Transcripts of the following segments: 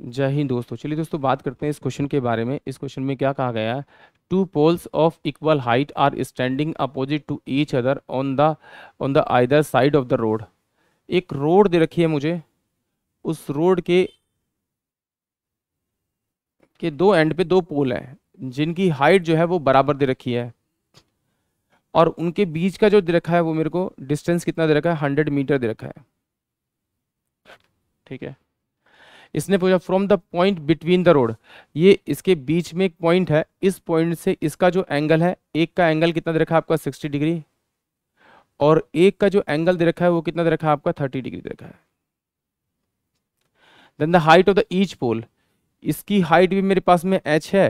जय हिंद दोस्तों चलिए दोस्तों बात करते हैं इस क्वेश्चन के बारे में इस क्वेश्चन में क्या कहा गया है two poles of equal height are standing opposite to each other on the on the either side of the road एक रोड दे रखी है मुझे उस रोड के के दो एंड पे दो पोल हैं जिनकी हाइट जो है वो बराबर दे रखी है और उनके बीच का जो दे रखा है वो मेरे को डिस्टेंस कितना दे रखा है हंड्रेड मीटर दे रखा है ठीक है इसने पूछा from the point between the road ये इसके बीच में एक पॉइंट है इस पॉइंट से इसका जो एंगल है एक का एंगल कितना दे रखा है आपका सिक्सटी डिग्री और एक का जो एंगल दे रखा है वो कितना दे रखा है आपका थर्टी डिग्री दे रखा है then the height of the each pole इसकी हाइट भी मेरे पास में एच है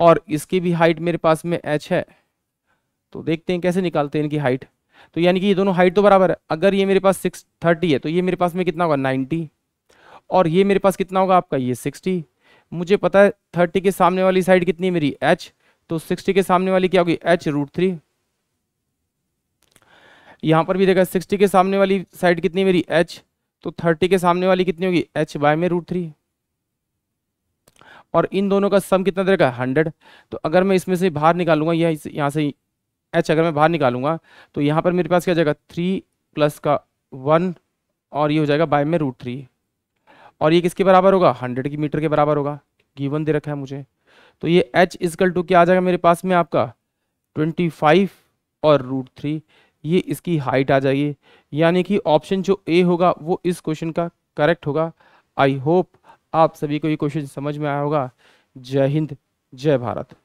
और इसकी भी हाइट मेरे पास में एच है तो देखते हैं कैसे निकालते हैं इनकी हाइट तो यानी कि ये दोनों हाइट तो बराबर है अगर ये मेरे पास सिक्स थर्टी है तो ये मेरे पास में कितना होगा नाइन्टी और ये मेरे पास कितना होगा आपका ये सिक्सटी मुझे पता है थर्टी के सामने वाली साइड कितनी है मेरी एच तो सिक्सटी के सामने वाली क्या होगी एच रूट थ्री यहाँ पर भी देखा सिक्सटी के सामने वाली साइड कितनी मेरी एच तो थर्टी के सामने वाली कितनी होगी एच बाय में रूट थ्री और इन दोनों का सम कितना देगा हंड्रेड तो अगर मैं इसमें से बाहर निकालूंगा यह यहाँ से एच अगर मैं बाहर निकालूंगा तो यहाँ पर मेरे पास क्या जाएगा थ्री प्लस का वन और ये हो जाएगा बाय में रूट थ्री और ये किसके बराबर होगा हंड्रेड की मीटर के बराबर होगा गिवन दे रखा है मुझे तो ये एच इजकल टू क्या आ जाएगा मेरे पास में आपका ट्वेंटी फाइव और रूट थ्री ये इसकी हाइट आ जाएगी यानी कि ऑप्शन जो ए होगा वो इस क्वेश्चन का करेक्ट होगा आई होप आप सभी को ये क्वेश्चन समझ में आया होगा जय हिंद जय भारत